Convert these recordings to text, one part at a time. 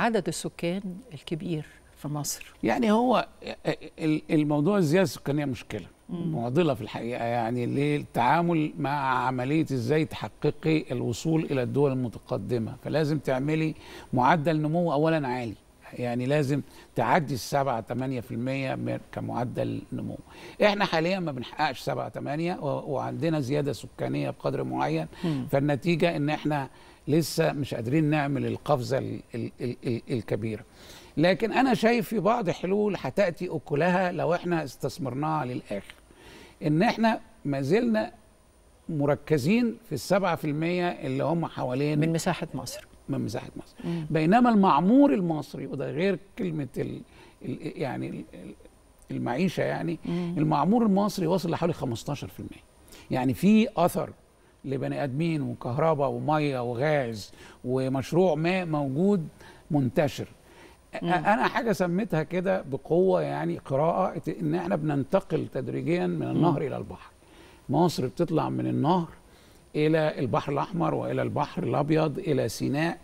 عدد السكان الكبير في مصر يعني هو الموضوع الزياده السكانيه مشكله معضله في الحقيقه يعني للتعامل مع عمليه ازاي تحققي الوصول الى الدول المتقدمه فلازم تعملي معدل نمو اولا عالي يعني لازم تعدي السبعة تمانية في المية كمعدل نمو احنا حاليا ما بنحققش سبعة تمانية وعندنا زيادة سكانية بقدر معين فالنتيجة ان احنا لسه مش قادرين نعمل القفزة ال ال ال الكبيرة لكن انا شايف في بعض حلول هتأتي اكلها لو احنا استثمرناها للاخر ان احنا ما زلنا مركزين في السبعة في المية اللي هم حوالين من مساحة مصر من مساحه مصر مم. بينما المعمور المصري وده غير كلمه الـ الـ يعني الـ المعيشه يعني مم. المعمور المصري واصل لحوالي 15% يعني في اثر لبني ادمين وكهرباء وميه وغاز ومشروع ماء موجود منتشر مم. انا حاجه سميتها كده بقوه يعني قراءه ان احنا بننتقل تدريجيا من النهر مم. الى البحر مصر بتطلع من النهر الى البحر الاحمر والى البحر الابيض الى سيناء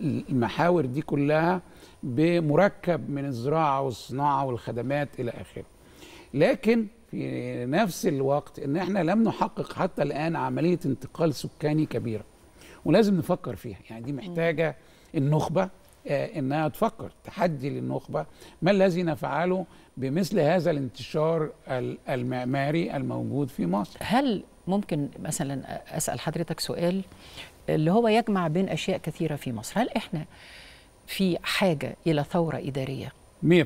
المحاور دي كلها بمركب من الزراعه والصناعه والخدمات الى اخره لكن في نفس الوقت ان احنا لم نحقق حتى الان عمليه انتقال سكاني كبيره ولازم نفكر فيها يعني دي محتاجه النخبه آه، انها تفكر تحدي للنخبه ما الذي نفعله بمثل هذا الانتشار المعماري الموجود في مصر هل ممكن مثلا اسال حضرتك سؤال اللي هو يجمع بين اشياء كثيره في مصر هل احنا في حاجه الى ثوره اداريه 100%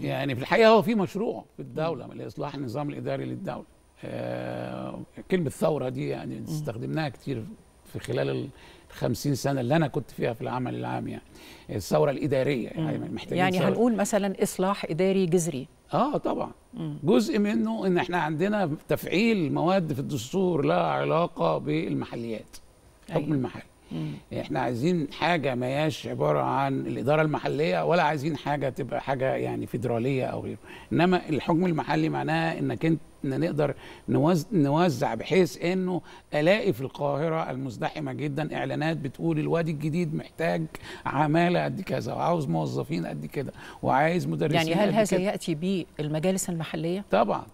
يعني في الحقيقه هو في مشروع في الدوله لاصلاح النظام الاداري للدوله آه كلمه ثوره دي يعني استخدمناها كتير في خلال ال 50 سنة اللي أنا كنت فيها في العمل العام يعني الثورة الإدارية يعني محتاجين يعني ثورة. هنقول مثلا إصلاح إداري جذري آه طبعا مم. جزء منه إن إحنا عندنا تفعيل مواد في الدستور لها علاقة بالمحليات حكم أيوة. المحل مم. احنا عايزين حاجه ما هياش عباره عن الاداره المحليه ولا عايزين حاجه تبقى حاجه يعني فيدراليه او غيره انما الحكم المحلي معناها انك انت ان نقدر نوزع بحيث انه الاقي في القاهره المزدحمه جدا اعلانات بتقول الوادي الجديد محتاج عماله قد كذا وعاوز موظفين قد كده وعايز مدرسين يعني هل هذا ياتي بالمجالس المحليه طبعا